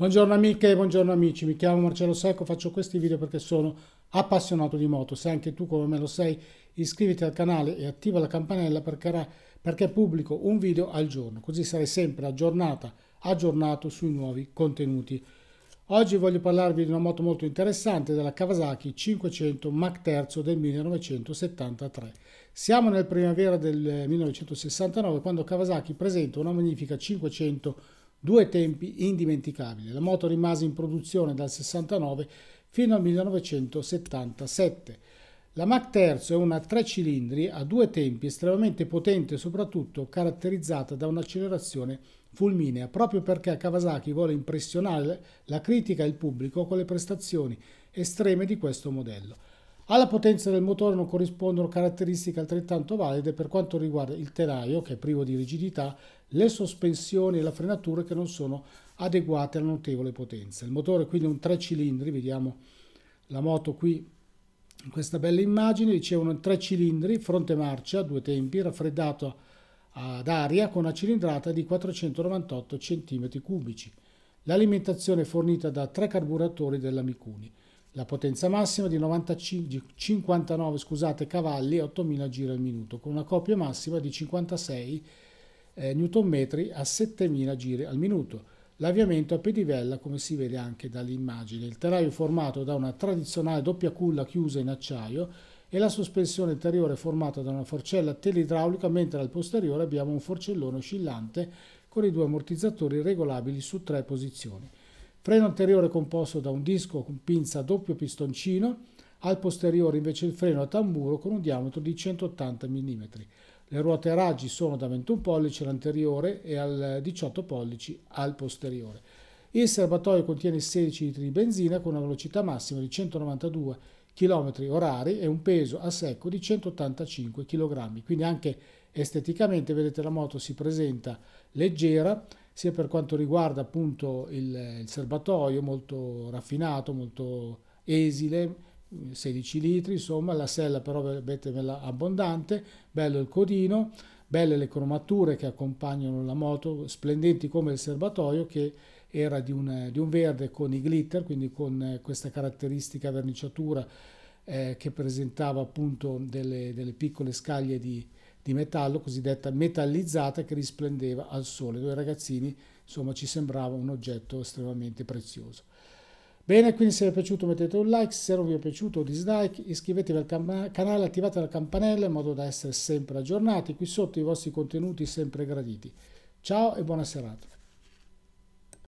Buongiorno amiche e buongiorno amici, mi chiamo Marcello Secco, faccio questi video perché sono appassionato di moto. Se anche tu come me lo sei, iscriviti al canale e attiva la campanella perché, perché pubblico un video al giorno, così sarai sempre aggiornata, aggiornato sui nuovi contenuti. Oggi voglio parlarvi di una moto molto interessante della Kawasaki 500 Mach III del 1973. Siamo nel primavera del 1969 quando Kawasaki presenta una magnifica 500 Mach Due tempi indimenticabili. La moto rimase in produzione dal 69 fino al 1977. La Mac III è una tre cilindri a due tempi estremamente potente e soprattutto caratterizzata da un'accelerazione fulminea, proprio perché Kawasaki vuole impressionare la critica e il pubblico con le prestazioni estreme di questo modello. Alla potenza del motore non corrispondono caratteristiche altrettanto valide per quanto riguarda il telaio, che è privo di rigidità, le sospensioni e la frenatura che non sono adeguate alla notevole potenza. Il motore quindi è un 3 cilindri, vediamo la moto qui in questa bella immagine, dicevano 3 cilindri, fronte marcia, due tempi, raffreddato ad aria con una cilindrata di 498 cm3. L'alimentazione è fornita da tre carburatori della Mikuni la potenza massima di 95, 59 scusate, cavalli e 8000 giri al minuto, con una coppia massima di 56 eh, metri a 7000 giri al minuto. L'avviamento a pedivella, come si vede anche dall'immagine. Il telaio è formato da una tradizionale doppia culla chiusa in acciaio e la sospensione anteriore è formata da una forcella telidraulica, mentre al posteriore abbiamo un forcellone oscillante con i due ammortizzatori regolabili su tre posizioni. Freno anteriore composto da un disco con pinza a doppio pistoncino, al posteriore invece il freno a tamburo con un diametro di 180 mm. Le ruote a raggi sono da 21 pollici all'anteriore e al 18 pollici al posteriore. Il serbatoio contiene 16 litri di benzina con una velocità massima di 192 km orari e un peso a secco di 185 kg. Quindi anche esteticamente, vedete, la moto si presenta leggera sia per quanto riguarda appunto il, il serbatoio molto raffinato, molto esile, 16 litri, insomma, la sella però mettemela abbondante, bello il codino, belle le cromature che accompagnano la moto, splendenti come il serbatoio che era di un, di un verde con i glitter, quindi con eh, questa caratteristica verniciatura eh, che presentava appunto delle, delle piccole scaglie di, di metallo cosiddetta metallizzata che risplendeva al sole. Due ragazzini, insomma, ci sembrava un oggetto estremamente prezioso. Bene, quindi se vi è piaciuto mettete un like, se non vi è piaciuto dislike, iscrivetevi al canale, attivate la campanella in modo da essere sempre aggiornati. Qui sotto i vostri contenuti sempre graditi. Ciao e buona serata.